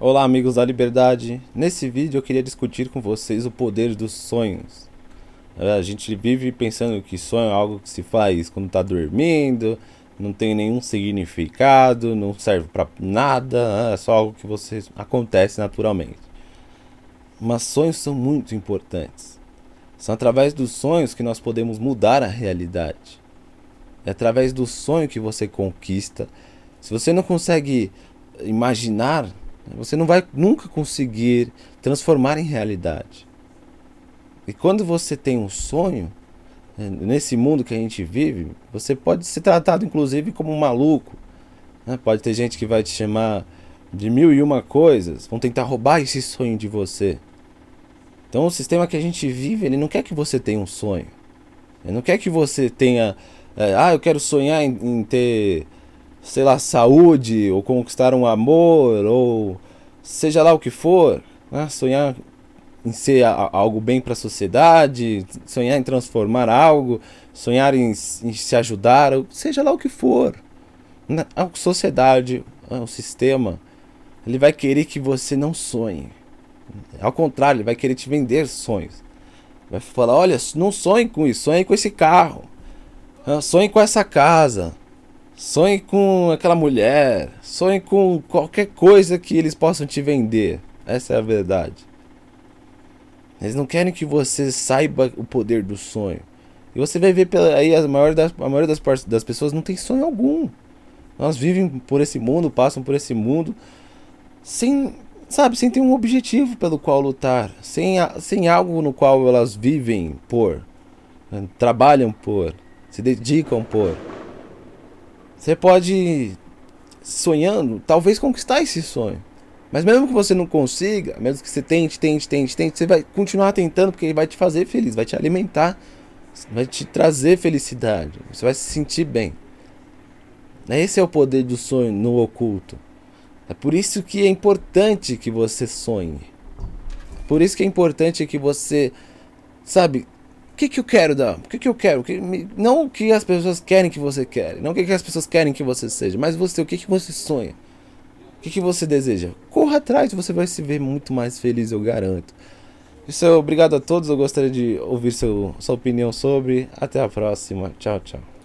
Olá, amigos da liberdade. Nesse vídeo eu queria discutir com vocês o poder dos sonhos. É, a gente vive pensando que sonho é algo que se faz quando está dormindo, não tem nenhum significado, não serve para nada, né? é só algo que você acontece naturalmente. Mas sonhos são muito importantes. São através dos sonhos que nós podemos mudar a realidade. É através do sonho que você conquista. Se você não consegue imaginar você não vai nunca conseguir transformar em realidade. E quando você tem um sonho, né, nesse mundo que a gente vive, você pode ser tratado inclusive como um maluco. Né? Pode ter gente que vai te chamar de mil e uma coisas, vão tentar roubar esse sonho de você. Então o sistema que a gente vive, ele não quer que você tenha um sonho. Ele não quer que você tenha, é, ah, eu quero sonhar em, em ter, sei lá, saúde, ou conquistar um amor, ou seja lá o que for, né? sonhar em ser algo bem para a sociedade, sonhar em transformar algo, sonhar em, em se ajudar, seja lá o que for. Né? A sociedade, né? o sistema, ele vai querer que você não sonhe. Ao contrário, ele vai querer te vender sonhos. Vai falar: olha, não sonhe com isso, sonhe com esse carro, sonhe com essa casa. Sonhe com aquela mulher. Sonhe com qualquer coisa que eles possam te vender. Essa é a verdade. Eles não querem que você saiba o poder do sonho. E você vai ver pela, aí a maioria, das, a maioria das, das pessoas não tem sonho algum. Elas vivem por esse mundo, passam por esse mundo sem, sabe, sem ter um objetivo pelo qual lutar, sem, sem algo no qual elas vivem por, trabalham por, se dedicam por. Você pode, sonhando, talvez conquistar esse sonho. Mas mesmo que você não consiga, mesmo que você tente, tente, tente, tente, você vai continuar tentando porque ele vai te fazer feliz, vai te alimentar, vai te trazer felicidade, você vai se sentir bem. Esse é o poder do sonho no oculto. É por isso que é importante que você sonhe. Por isso que é importante que você, sabe, que, que eu quero, dar O que, que eu quero? Que, não o que as pessoas querem que você quer, não o que, que as pessoas querem que você seja, mas você, o que, que você sonha? O que, que você deseja? Corra atrás, você vai se ver muito mais feliz, eu garanto. Isso é obrigado a todos, eu gostaria de ouvir seu, sua opinião sobre. Até a próxima, tchau, tchau.